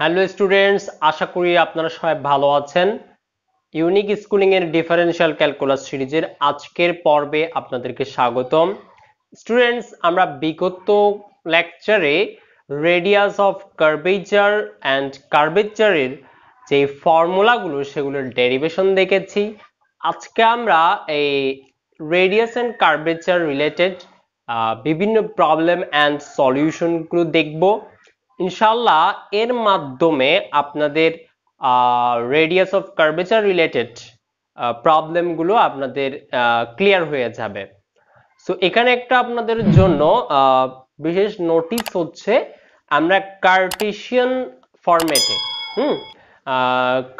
hello students আশা করি আপনারা সবাই ভালো আছেন ইউনিক স্কুলিং এর ডিফারেন্সিয়াল ক্যালকুলাস সিরিজের আজকের পর্বে আপনাদেরকে স্বাগতম স্টুডেন্টস আমরা বিগত লেকচারে রেডিয়াস অফ কার্বেচার অ্যান্ড কার্ভেচারের যে ফর্মুলাগুলো সেগুলোর ডেরিভেশন দেখেছি আজকে আমরা এই রেডিয়াস অ্যান্ড কার্বেচার রিলেটেড বিভিন্ন প্রবলেম অ্যান্ড সলিউশনগুলো দেখবো ইনশাল্লাহ এর মাধ্যমে আপনাদের রেডিয়াস অফ কার্বেচার রিলেটেড প্রবলেমগুলো আপনাদের ক্লিয়ার হয়ে যাবে সো এখানে একটা আপনাদের জন্য বিশেষ নোটিস হচ্ছে আমরা কার্টেশিয়ান ফরম্যাটে হুম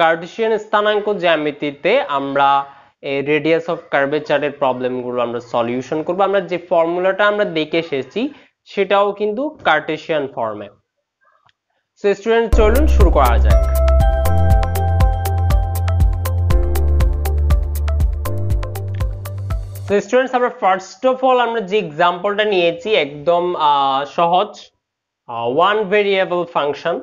কার্টেশিয়ান স্থানাঙ্ক জ্যামিতিতে আমরা এই রেডিয়াস অফ কার্বেচারের প্রবলেমগুলো আমরা সলিউশন করব আমরা যে ফর্মুলাটা আমরা দেখে এসেছি সেটাও কিন্তু কার্টেশিয়ান ফর্মে সে স্টুডেন্ট চলুন শুরু করা যাক তো স্টুডেন্টস আমরা ফার্স্ট অফ অল আমরা যে এক্সাম্পলটা নিয়েছি একদম সহজ ওয়ান ভেরিয়েবল ফাংশন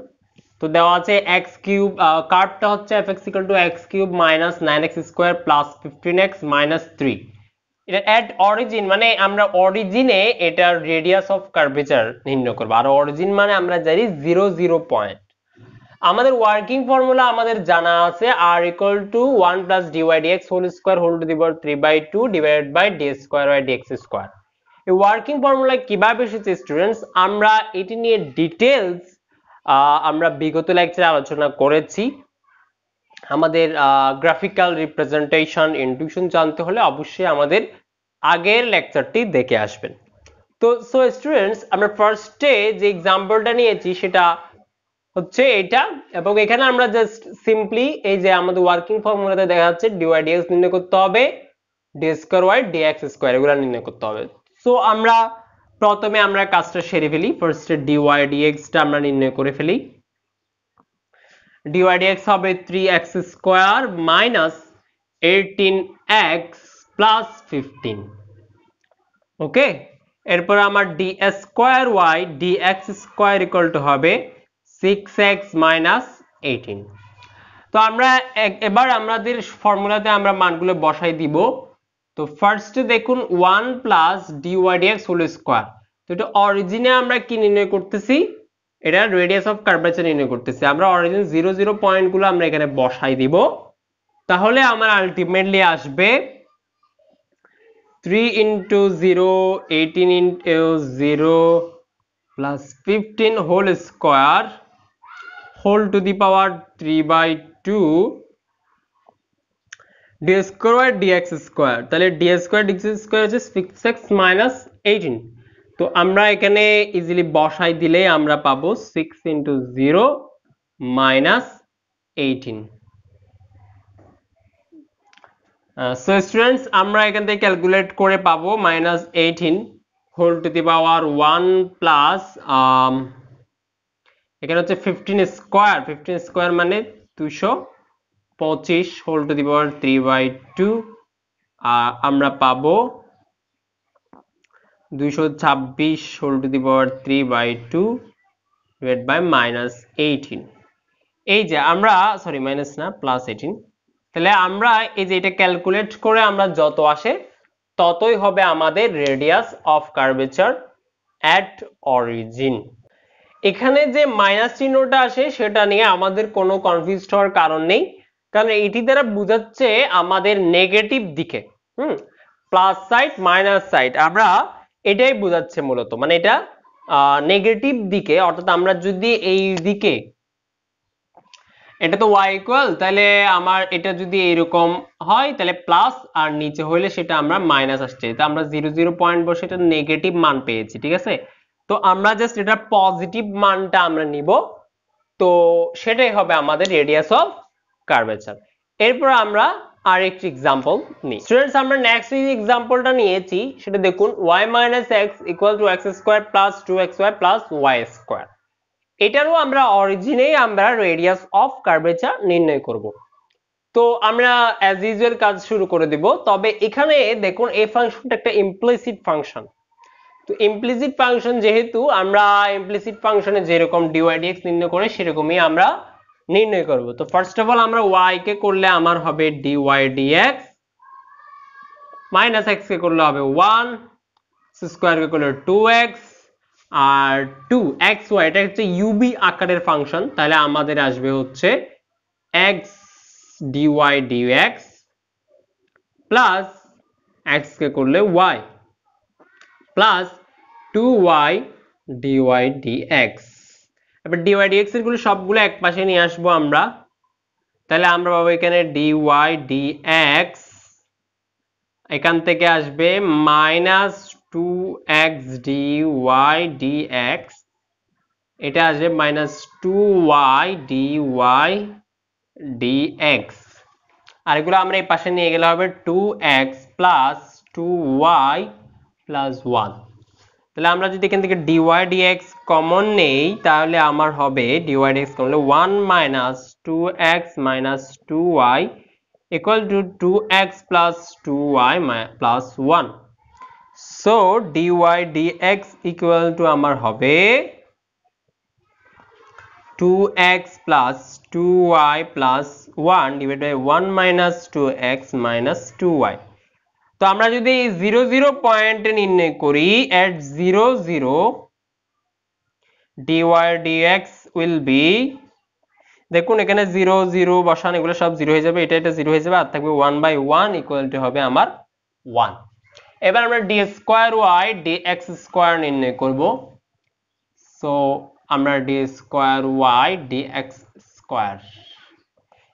তো দেওয়া আছে এক্স কিউব কার্ভটা হচ্ছে f x equal to x cube minus nine x square plus fifteen x minus three এটা অ্যাট অরিজিন মানে আমরা অরিজিনে এটার রেডিয়াস অফ কার্ভেচার নির্ণয় করবো আর অরিজিন মানে আমরা জানি জিরো জিরো পয়েন্ট আমাদের ওয়ার্কিং ফর্মুলা আমাদের জানা আছে R equal to one plus dy x whole square whole two দিবার three by two divide by d square by dx square এই ওয়ার্কিং ফর্মুলা কিভাবে এসেছে স্টুডেন্টস আমরা এটি নিয়ে ডিটেলস আমরা বিগত লেকচারে আলোচনা করেছি আমাদের গ্রাফিক্যাল রিপ্রেজেন্টেশন ইন্ডুকশন জানতে হলে অবশ্যই আমাদের আগের লেকচারটি দেখে আসবেন তো সো স্টুডেন্টস আমরা ফার্স্ট ডে যে এক্সাম্পলটা নিয়েছি সেটা হচ্ছে এটা এবং এখানে আমরা জাস্ট সিম্পলি এই যে আমাদের ওয়ার্কিং ফর্মুলাতে দেখা যাচ্ছে ডিওয়াই ডিএক্স নির্ণয় করতে হবে d square y dx square এগুলো নির্ণয় করতে হবে সো আমরা প্রথমে আমরা কাজটা সেরে ফেলি ফার্স্টে ডিওয়াই ডিএক্সটা আমরা নির্ণয় করে ফেলি ডিওয়াই ডিএক্স হবে three x square minus eighteen x plus fifteen okay এরপর আমার d square y d x square equal to হবে সিক্স এক্স মাইনাস এইটিন তো আমরা এবার আমাদের ফর্মুলাতে আমরা মানগুলো বসাই দিব তো ফার্স্টে দেখুন one plus d dy x whole square তো এটা অরিজিনে আমরা কি নির্ণয় করতেছি এটা রেডিয়াস অফ কার্ভেচার নির্ণয় করতেছি আমরা অরিজিন জিরো জিরো পয়েন্টগুলো আমরা এখানে বসাই দিব তাহলে আমার আলটিমেটলি আসবে three into zero eighteen into zero plus fifteen whole square whole to the power three by two d square d x square তাহলে ডি স্কোয়ার ডি স্কোয়ার হচ্ছে সিক্স এক্স মাইনাস এইটিন তো আমরা এখানে easily বসাই দিলে আমরা পাবো six into zero minus eighteen so students আমরা এখান থেকে ক্যালকুলেট করে পাবো minus eighteen whole to the power one plus এখানে হচ্ছে ফিফটিন স্কোয়ার ফিফটিন স্কোয়ার মানে দুশো পঁচিশ whole to the power three by two আমরা পাবো দুইশো ছাব্বিশ whole to the power three by two divide by minus eighteen এই যে আমরা সরি মাইনাস না প্লাস এইটিন তাহলে আমরা এই যে এটা ক্যালকুলেট করে আমরা যত আসে ততই হবে আমাদের radius of curvature at origin এখানে যে মাইনাস চিহ্নটা আসে সেটা নিয়ে আমাদের কোনো কনফিউজ হওয়ার কারণ নেই কারণ এটি দ্বারা বোঝাচ্ছে আমাদের নেগেটিভ দিকে হুম প্লাস সাইড মাইনাস সাইড আমরা এটাই বোঝাচ্ছে মূলত মানে এটা নেগেটিভ দিকে অর্থাৎ আমরা যদি এই দিকে এটা তো ওয়াই ইকুয়াল তাহলে আমার এটা যদি এরকম হয় তাহলে প্লাস আর নিচে হইলে সেটা আমরা মাইনাস আসছে তো আমরা জিরো জিরো পয়েন্ট বসে এটা নেগেটিভ মান পেয়েছি ঠিক আছে তো আমরা জাস্ট এটা পজিটিভ মানটা আমরা নিব তো সেটাই হবে আমাদের রেডিয়াস অফ কার্ভেচার এরপর আমরা আরেকটি একটি এক্সাম্পল নিই স্টুডেন্টস আমরা নেক্সট যে এক্সাম্পলটা নিয়েছি সেটা দেখুন y x equal to x square plus 2xy plus y square এটারও আমরা অরিজিনেই আমরা রেডিয়াস অফ কার্ভেচার নির্ণয় করব তো আমরা অ্যাজ ইউজুয়াল কাজ শুরু করে দিব তবে এখানে দেখুন এই ফাংশনটা একটা ইমপ্লিসিট ফাংশন তো ইমপ্লিসিট ফাংশন যেহেতু আমরা ইমপ্লিসিট ফাংশনে যেরকম ডিওয়াই ডিএক্স নির্ণয় করে সেরকমই আমরা নির্ণয় করব তো ফার্স্ট অফ অল আমরা ওয়াই কে করলে আমার হবে d y d x minus x কে করলে হবে ওয়ান স্কোয়ার কে করলে টু এক্স আর টু এক্স ওয়াই এটা হচ্ছে ইউবি আকারের ফাংশন তাহলে আমাদের আসবে হচ্ছে x d y d x plus x কে করলে y plus two y d y d x এবার ডি ওয়াই ডি এক্স এর গুলো সবগুলো একপাশে নিয়ে আসবো আমরা তাহলে আমরা বাবা এখানে ডি ওয়াই ডি এক্স এখান থেকে আসবে -2x dy dx এটা আসবে -2y dy dx আর এগুলো আমরা এই পাশে নিয়ে गेला হবে 2x + 2y + 1 তাহলে আমরা যদি এখান থেকে ডিওয়াই ডিএক্স কমন নেই তাহলে আমার হবে ডিওয়াই ডিএক্স কমলে one minus two x minus two y equal to 2x plus 2y plus 1 so dy dx equal to আমার হবে 2x plus 2y plus 1 one minus 1 x 2x two 2y তো আমরা যদি জিরো জিরো পয়েন্ট নির্ণয় করি at zero zero dy dx will be দেখুন এখানে zero zero বসান এগুলো সব জিরো হয়ে যাবে এটা এটা জিরো হয়ে যাবে আর থাকবে one by one equal to হবে আমার ওয়ান এবার আমরা d square y d x square নির্ণয় করবো সো আমরা d square y d x square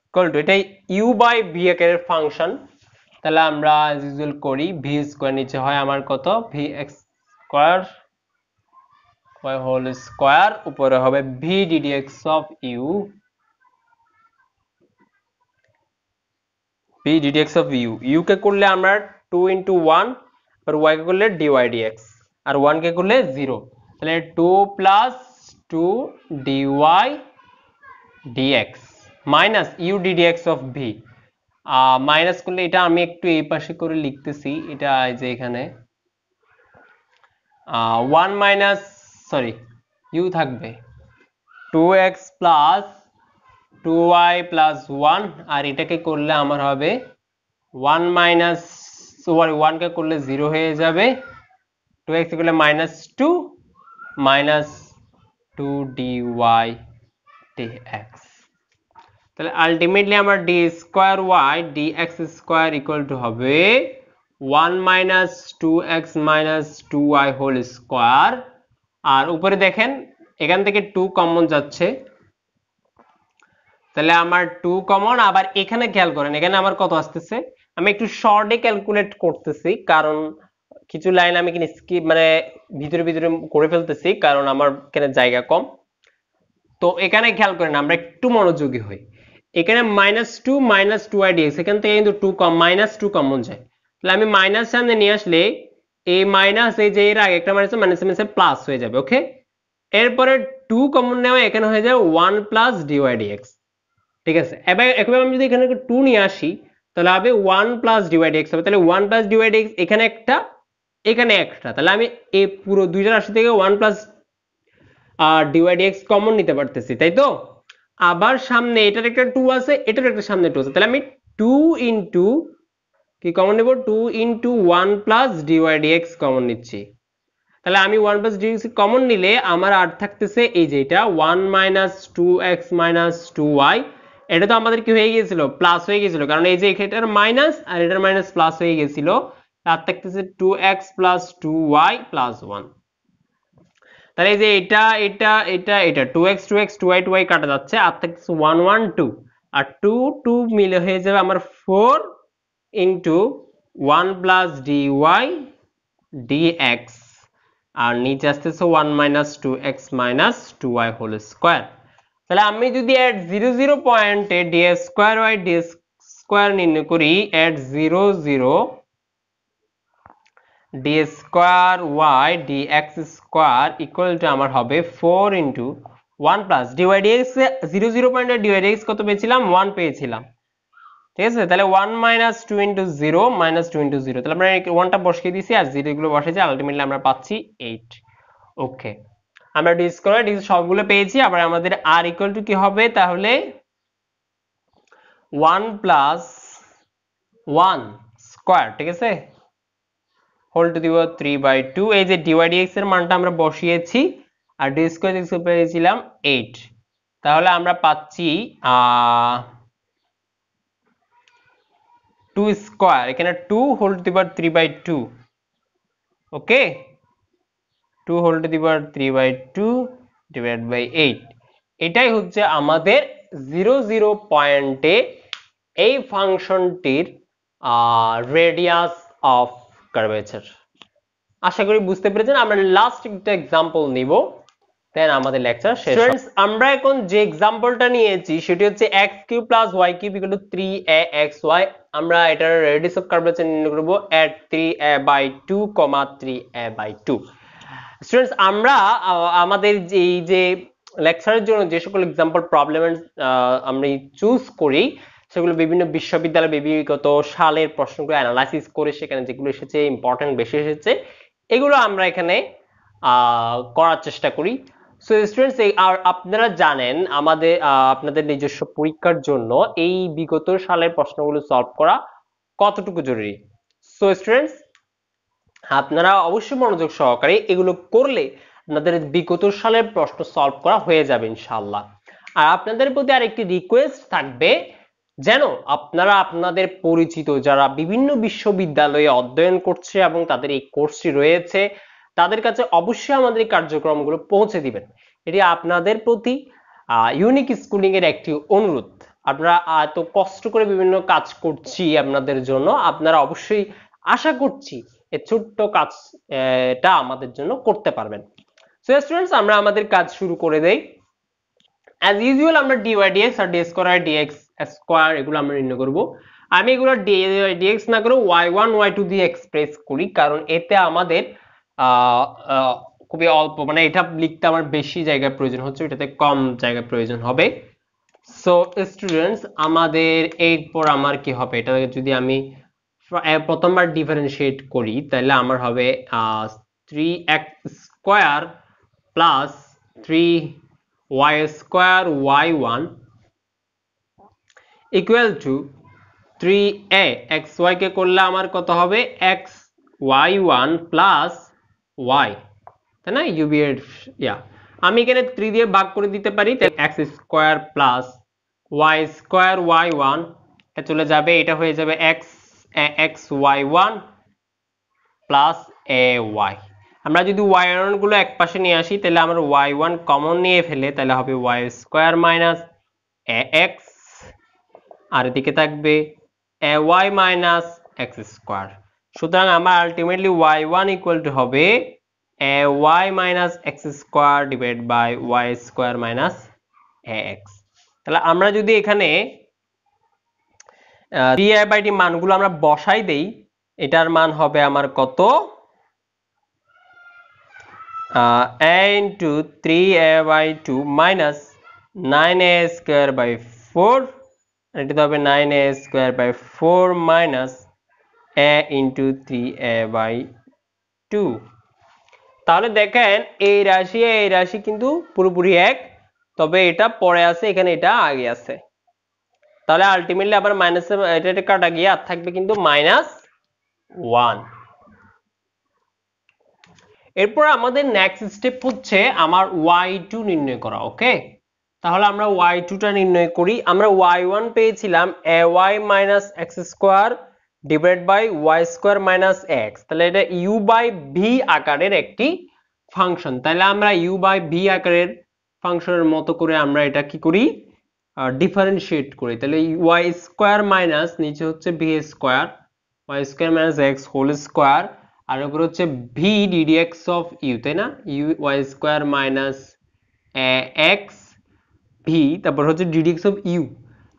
equal to এটাই ইউ বাই বি একের ফাংশন তাহলে আমরা ইউজুয়াল করি ভি স্কোয়ার নিচে হয় আমার কত v x square whole square উপরে হবে v dd x of u v dd x of u u কে করলে আমরা টু ইন্টু ওয়ান আর ওয়াই কে করলে ডিওয়াই এক্স আর ওয়ান কে করলে জিরো তাহলে two plus two dy dx minus u dd x of v minus করলে এটা আমি একটু এই পাশে করে লিখতেছি এটা যে এখানে ওয়ান মাইনাস সরি ইউ থাকবে two x plus two y plus one আর এটাকে করলে আমার হবে ওয়ান মাইনাস সরি ওয়ানকে করলে জিরো হয়ে যাবে টু এক্স করলে minus two minus two d y d x তাহলে আলটিমেটলি আমার d square y d x square equal to হবে one minus two x minus two y whole square আর উপরে দেখেন এখান থেকে টু কমন যাচ্ছে তাহলে আমার টু কমন আবার এখানে খেয়াল করেন এখানে আমার কত আসতেছে আমি একটু শর্টে ক্যালকুলেট করতেছি কারণ কিছু লাইন আমি কিনে স্কিপ মানে ভিতরে ভিতরে করে ফেলতেছি কারণ আমার এখানে জায়গা কম তো এখানে খেয়াল করেন আমরা একটু মনোযোগী হই এখানে minus two minus two i dx এখান থেকে কিন্তু টু কম মাইনাস টু কমন যায় তাহলে আমি মাইনাস সামনে নিয়ে আসলে এই মাইনাস এই যে এর আগে একটা মাইনাস মাইনাস মাইনাসে প্লাস হয়ে যাবে ওকে এরপরে টু কমন নেওয়া এখানে হয়ে যায় ওয়ান প্লাস ডিওয়াই ডিএক্স ঠিক আছে এবার একবার আমি যদি এখানে টু নিয়ে আসি তাহলে হবে ওয়ান প্লাস ডিওয়াই ডিএক্স হবে তাহলে ওয়ান প্লাস ডিওয়াই ডিএক্স এখানে একটা এখানে একটা তাহলে আমি এই পুরো দুইটা রাশি থেকে one plus dy dx common নিতে পারতেছি তাই তো আবার সামনে এটার একটা টু আছে এটার একটা সামনে টু আছে তাহলে আমি টু ইন্টু কি কমন নেব two into one plus dy dx common নিচ্ছি তাহলে আমি ওয়ান প্লাস ডিএক্স কমন নিলে আমার আর থাকতেছে এই যে এটা one minus two x minus two y এটা তো আমাদের কি হয়ে গিয়েছিল প্লাস হয়ে গিয়েছিল কারণ এই যে এটার মাইনাস আর এটার মাইনাস প্লাস হয়ে গিয়েছিল তার থাকতেছে two x plus two y plus one তাহলে এই যে এটা এটা এটা এটা two x two x two y two y কাটা যাচ্ছে আর থেকে ওয়ান ওয়ান টু আর টু টু মিলে হয়ে যাবে আমার four into one plus d y d x আর নিচে আসতেছে one minus two x minus two y whole square তাহলে আমি যদি এট জিরো জিরো পয়েন্টে d square y D square নির্ণয় করি at zero zero d square y d x square equal to আমার হবে four into one plus dy x zero zero point dy dx কত পেয়েছিলাম ওয়ান পেয়েছিলাম ঠিক আছে তাহলে one minus two into zero minus two into zero তাহলে আমরা ওয়ানটা বসিয়ে দিয়েছি আর জিরোগুলো বসেছি আলটিমেটলি আমরা পাচ্ছি এইট ওকে আমরা ডি স্কোয়ার ডি সবগুলো পেয়েছি আবার আমাদের আর ইকুয়াল টু কি হবে তাহলে ওয়ান প্লাস ওয়ান স্কোয়ার ঠিক আছে whole to the power three by two এই যে ডিওয়াইডিএক্স এর মানটা আমরা বসিয়েছি আর ডি স্কোয়ার এক্স পেয়েছিলাম এইট তাহলে আমরা পাচ্ছি টু স্কোয়ার এখানে two whole to the power three by two okay two whole to the power three by two divide by eight এটাই হচ্ছে আমাদের জিরো জিরো পয়েন্টে এই ফাংশনটির রেডিয়াস অফ কার্ভেচার আশা করি বুঝতে পেরেছেন আমরা লাস্ট একটা এক্সাম্পল নিব দেন আমাদের লেকচার শেষ আমরা এখন যে এক্সাম্পলটা নিয়েছি সেটি হচ্ছে x cube plus y cube equal to three a x y আমরা এটার রেডিয়াস অফ কার্ভেচার নির্ণয় করব at three a by two comma three a by two students আমরা আমাদের এই যে লেকচারের জন্য যে সকল এক্সাম্পল প্রবলেম আমরা চুজ করি সেগুলো বিভিন্ন বিশ্ববিদ্যালয় বিগত সালের প্রশ্নগুলো অ্যানালাইসিস করে সেখানে যেগুলো এসেছে ইম্পর্টেন্ট বেশি এসেছে এগুলো আমরা এখানে করার চেষ্টা করি সো স্টুডেন্টস আর আপনারা জানেন আমাদের আপনাদের নিজস্ব পরীক্ষার জন্য এই বিগত সালের প্রশ্নগুলো সলভ করা কতটুকু জরুরি সো স্টুডেন্টস আপনারা অবশ্যই মনোযোগ সহকারে এগুলো করলে আপনাদের বিগত সালের প্রশ্ন সলভ করা হয়ে যাবে ইনশাআল্লাহ আর আপনাদের প্রতি আর একটি রিকোয়েস্ট থাকবে যেন আপনারা আপনাদের পরিচিত যারা বিভিন্ন বিশ্ববিদ্যালয়ে অধ্যয়ন করছে এবং তাদের এই কোর্সটি রয়েছে তাদের কাছে অবশ্যই আমাদের এই কার্যক্রমগুলো পৌঁছে দিবেন এটি আপনাদের প্রতি ইউনিক স্কুলিং এর একটি অনুরোধ আমরা এত কষ্ট করে বিভিন্ন কাজ করছি আপনাদের জন্য আপনারা অবশ্যই আশা করছি এই ছোট্ট কাজটা আমাদের জন্য করতে পারবেন সো স্টুডেন্টস আমরা আমাদের কাজ শুরু করে দেই অ্যাজ ইউজুয়াল আমরা ডিওয়াই ডিএক্স আর ডিএস করার ডিএক্স স্কোয়ার এগুলো আমরা নির্ণয় করব আমি এগুলো ডিএক্স না করে ওয়াই ওয়ান ওয়াই টু দিয়ে এক্সপ্রেস করি কারণ এতে আমাদের খুবই অল্প মানে এটা লিখতে আমার বেশি জায়গার প্রয়োজন হচ্ছে এটাতে কম জায়গার প্রয়োজন হবে সো স্টুডেন্টস আমাদের এরপর আমার কি হবে এটা যদি আমি প্রথমবার ডিফারেন্সিয়েট করি তাহলে আমার হবে three x square plus three y square y one equal to three a x ওয়াইকে করলে আমার কত হবে x y one plus y তাই না ইউবি ইয়া আমি এখানে থ্রি দিয়ে ভাগ করে দিতে পারি x square plus y square y one চলে যাবে এটা হয়ে যাবে x x y one plus a y আমরা যদি ওয়াই ওয়ানগুলো এক পাশে নিয়ে আসি তাহলে আমরা ওয়াই ওয়ান কমন নিয়ে ফেলে তাহলে হবে y square minus a x আর এদিকে থাকবে a y minus x square সুতরাং আমার ultimately y one equal to হবে a y minus x square divide by y square minus a x তাহলে আমরা যদি এখানে ডিআই বাই ডি মানগুলো আমরা বসাই দেই এটার মান হবে আমার কত a two three a by two minus nine a square by four এটা হবে nine square square by four minus a into three a by two তাহলে দেখেন এই রাশি এই রাশি কিন্তু পুরোপুরি এক তবে এটা পরে আছে এখানে এটা আগে আছে তাহলে আলটিমেটলি আবার মাইনাসে এটা এটা কাটা গিয়ে আর থাকবে কিন্তু মাইনাস ওয়ান এরপর আমাদের নেক্সট স্টেপ হচ্ছে আমার ওয়াই টু নির্ণয় করা ওকে তাহলে আমরা ওয়াই টুটা নির্ণয় করি আমরা ওয়াই ওয়ান পেয়েছিলাম a y minus x square divide by y square minus x তাহলে এটা ইউ বাই ভি আকারের একটি ফাংশন তাহলে আমরা ইউ বাই ভি আকারের ফাংশনের মতো করে আমরা এটা কি করি ডিফারেন্সিয়েট করি তাহলে ওয়াই স্কোয়ার মাইনাস নিচে হচ্ছে v square y square minus x whole square আর উপরে হচ্ছে v dd x of u তাই না u y square minus x v তারপর হচ্ছে ডিডিএক্স অফ ইউ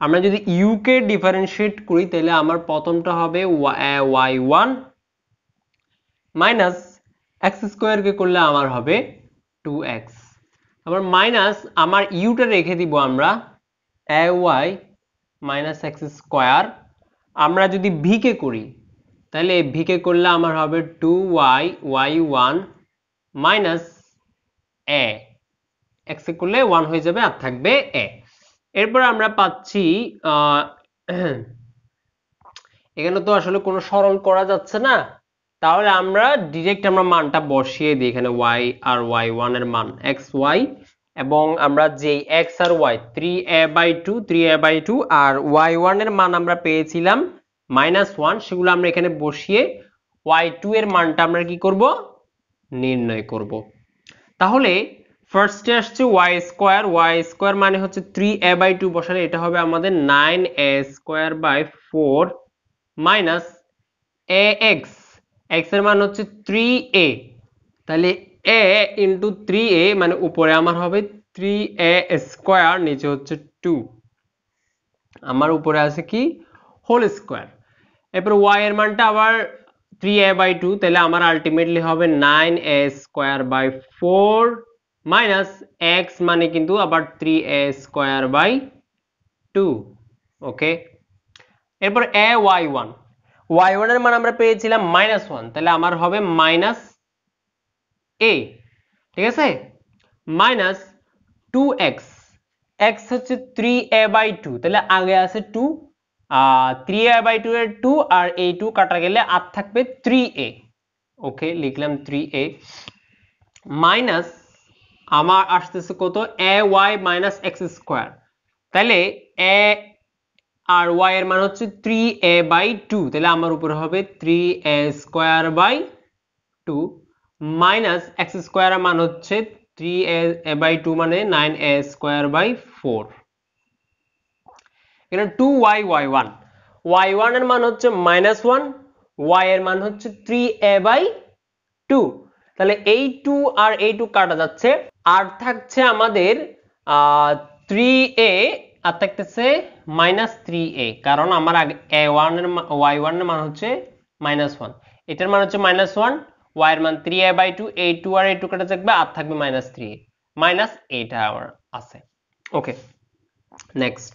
আমরা যদি ইউকে ডিফারেন্সিয়েট করি তাহলে আমার প্রথমটা হবে ওয়াই ওয়ান মাইনাস এক্স স্কোয়ারকে করলে আমার হবে টু এক্স আবার মাইনাস আমার ইউটা রেখে দিব আমরা a y minus x square আমরা যদি ভিকে করি তাহলে ভিকে করলে আমার হবে two y y one minus a এক্সে করলে ওয়ান হয়ে যাবে আর থাকবে এ এরপর আমরা পাচ্ছি এখানে তো আসলে কোনো সরল করা যাচ্ছে না তাহলে আমরা ডিরেক্ট আমরা মানটা বসিয়ে দিই এখানে ওয়াই আর ওয়াই ওয়ানের মান এক্স এবং আমরা যে এক্স আর y three a by two three a by two আর ওয়াই এর মান আমরা পেয়েছিলাম মাইনাস ওয়ান সেগুলো আমরা এখানে বসিয়ে ওয়াই টু এর মানটা আমরা কি করব নির্ণয় করব তাহলে ফার্স্টে আসছে ওয়াই স্কোয়ার ওয়াই স্কোয়ার মানে হচ্ছে থ্রি এ বাই টু বসালে এটা হবে আমাদের nine a square by four minus a x x এর মান হচ্ছে থ্রি এ তাহলে এ ইন্টু থ্রি এ মানে উপরে আমার হবে থ্রি এ স্কোয়ার নিচে হচ্ছে টু আমার উপরে আছে কি হোল স্কোয়ার এরপর ওয়াই এর মানটা আবার থ্রি এ বাই টু তাহলে আমার আলটিমেটলি হবে nine a square by four minus x মানে কিন্তু আবার three a square by two okay এরপর এ ওয়াই ওয়ান ওয়াই ওয়ানের মান আমরা পেয়েছিলাম মাইনাস ওয়ান তাহলে আমার হবে মাইনাস এ ঠিক আছে মাইনাস টু এক্স এক্স হচ্ছে থ্রি এ বাই টু তাহলে আগে আছে two three a by two এর টু আর এই টু কাটা গেলে আর থাকবে থ্রি এ ওকে লিখলাম থ্রি এ মাইনাস আমার আসতেছে কত a y minus x square তাহলে এ আর ওয়াই এর মান হচ্ছে থ্রি এ বাই টু তাহলে আমার উপরে হবে three a square by two minus x square এর মান হচ্ছে থ্রি এ বাই টু মানে nine a square by four এখানে two y y one y one এর মান হচ্ছে মাইনাস ওয়ান ওয়াই এর মান হচ্ছে থ্রি এ বাই টু তাহলে এই টু আর এই টু কাটা যাচ্ছে আর থাকছে আমাদের থ্রি এ আর থাকতেছে মাইনাস থ্রি এ কারণ আমার আগে এ ওয়ানের ওয়াই ওয়ানের মান হচ্ছে মাইনাস ওয়ান এটার মান হচ্ছে মাইনাস ওয়ান ওয়াই এর মান three a by two a two আর এ টু কেটে থাকবে আর থাকবে মাইনাস থ্রি এ মাইনাস এটা আমার আছে ওকে নেক্সট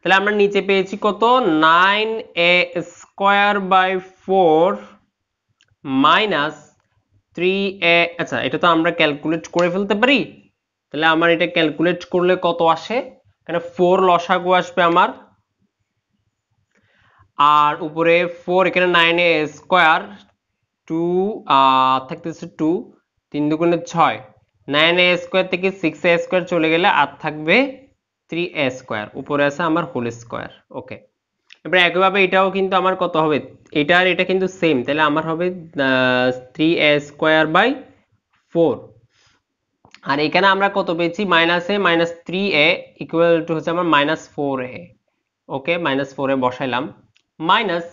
তাহলে আমরা নিচে পেয়েছি কত nine a square by four minus three a আচ্ছা এটা তো আমরা ক্যালকুলেট করে ফেলতে পারি তাহলে আমার এটা ক্যালকুলেট করলে কত আসে এখানে ফোর লসাগু আসবে আমার আর উপরে ফোর এখানে নাইন এ স্কোয়ার টু থাকতেছে টু তিন দুগুণে ছয় নাইন এ স্কোয়ার থেকে সিক্স এ স্কোয়ার চলে গেলে আর থাকবে থ্রি এ স্কোয়ার উপরে আছে আমার হোল স্কোয়ার ওকে এবার একইভাবে এটাও কিন্তু আমার কত হবে এটা আর এটা কিন্তু সেম তাহলে আমার হবে থ্রি স্কোয়ার বাই ফোর আর এখানে আমরা কত পেয়েছি minus a minus three a equal to হচ্ছে আমার minus four a okay minus four a বসাইলাম মাইনাস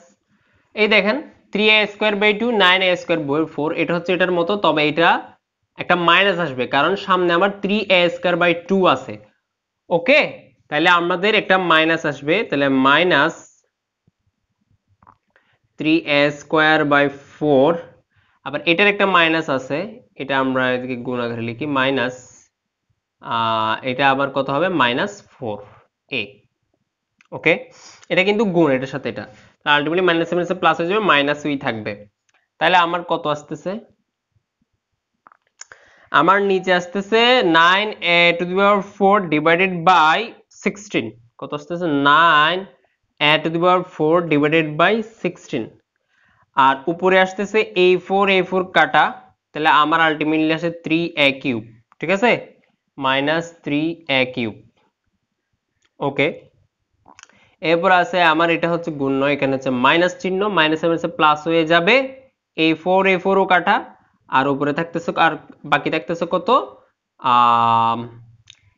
এই দেখেন three a square by two nine a square by four এটা হচ্ছে এটার মতো তবে এটা একটা মাইনাস আসবে কারণ সামনে আমার three a square by two আছে ওকে তাহলে আমাদের একটা মাইনাস আসবে তাহলে minus three a square by four আবার এটার একটা মাইনাস আছে এটা আমরা এদিকে গুণাঘারে লিখি মাইনাস এটা আবার কত হবে মাইনাস ফোর এ ওকে এটা কিন্তু গুণ এটার সাথে এটা আলটিমেটলি মাইনাস সেভেন প্লাস হয়ে যাবে মাইনাস উই থাকবে তাহলে আমার কত আসতেছে আমার নিচে আসতেছে nine a to the power four divided by sixteen কত আসতেছে nine at to the power four divided by sixteen আর উপরে আসতেছে এ ফোর এ ফোর কাটা তাহলে আমার আলটিমেটলি আসে থ্রি এ কিউব ঠিক আছে minus three a cube okay এরপর আছে আমার এটা হচ্ছে গুণ নয় এখানে হচ্ছে মাইনাস চিহ্ন মাইনাস হচ্ছে প্লাস হয়ে যাবে এ ফোর এ ফোরও কাটা আর উপরে থাকতেছে আর বাকি থাকতেছে কত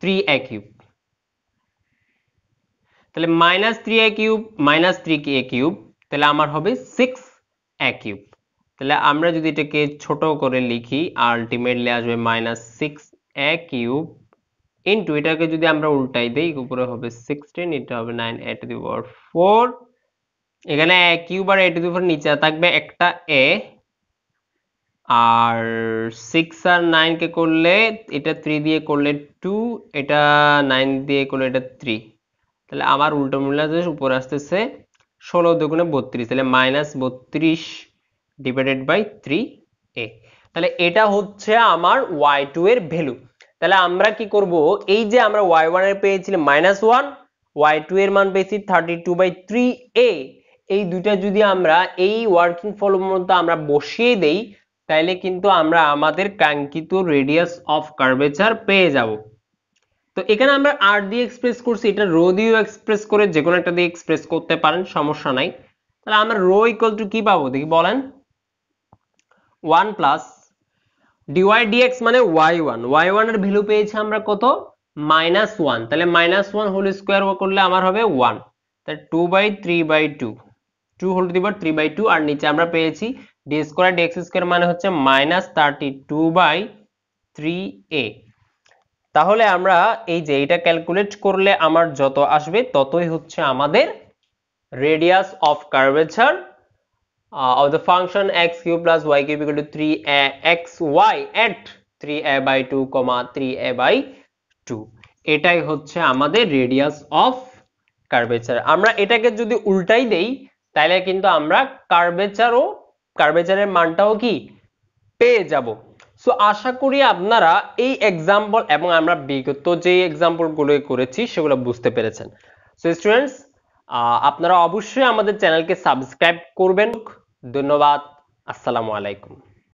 থ্রি এ কিউব তাহলে minus three a cube minus three a cube তাহলে আমার হবে সিক্স এ কিউব তাহলে আমরা যদি এটাকে ছোট করে লিখি আলটিমেটলি আসবে minus six a cube into এটাকে যদি আমরা উল্টাই দিই উপরে হবে সিক্সটিন এটা হবে nine a to the power four এখানে a cube R a to the পাওয়ার নিচে থাকবে একটা এ আর সিক্স আর নাইনকে করলে এটা থ্রি দিয়ে করলে টু এটা নাইন দিয়ে করলে এটা থ্রি তাহলে আমার উল্টো মূল্য আসবে উপরে আসতেছে ষোলো দুগুণে বত্রিশ তাহলে মাইনাস বত্রিশ ডিভাইডেড বাই থ্রি এ তাহলে এটা হচ্ছে আমার ওয়াই টু এর ভ্যালু তাহলে আমরা কি করব এই যে আমরা ওয়াই ওয়ান এর পেয়েছিলাম মাইনাস ওয়ান ওয়াই টু এর মান পেয়েছি thirty two by three a এই দুইটা যদি আমরা এই ওয়ার্কিং ফলো মতো আমরা বসিয়ে দেই তাহলে কিন্তু আমরা আমাদের কাঙ্ক্ষিত রেডিয়াস অফ কার্ভেচার পেয়ে যাব তো এখানে আমরা আর দিয়ে এক্সপ্রেস করছি এটা রো দিয়েও এক্সপ্রেস করে যে কোনো একটা দিয়ে এক্সপ্রেস করতে পারেন সমস্যা নাই তাহলে আমরা রো ইকুয়াল টু কি পাবো দেখি বলেন ওয়ান প্লাস ডিওয়াই ডিএক্স মানে ওয়াই ওয়ান ওয়াই ওয়ানের ভ্যালু পেয়েছি আমরা কত মাইনাস ওয়ান তাহলে মাইনাস ওয়ান হোল স্কোয়ার করলে আমার হবে ওয়ান তাহলে two by three by two two whole two দিবার থ্রি বাই টু আর নিচে আমরা পেয়েছি ডি স্কোয়ার ডিএক্স স্কোয়ার মানে হচ্ছে minus thirty two by three a তাহলে আমরা এই যে এটা ক্যালকুলেট করলে আমার যত আসবে ততই হচ্ছে আমাদের radius of curvature plus y কিউ বিকল two three a x y to three a by two comma three a by two এটাই হচ্ছে আমাদের রেডিয়াস অফ কার্ভেচার আমরা এটাকে যদি উল্টাই দেই তাহলে কিন্তু আমরা কার্ভেচারও কার্ভেচারের মানটাও কি পেয়ে যাব সো আশা করি আপনারা এই এক্সাম্পল এবং আমরা বিগত যে এক্সাম্পলগুলো করেছি সেগুলো বুঝতে পেরেছেন সো স্টুডেন্টস আপনারা অবশ্যই আমাদের চ্যানেলকে সাবস্ক্রাইব করবেন ধন্যবাদ আসসালামু আলাইকুম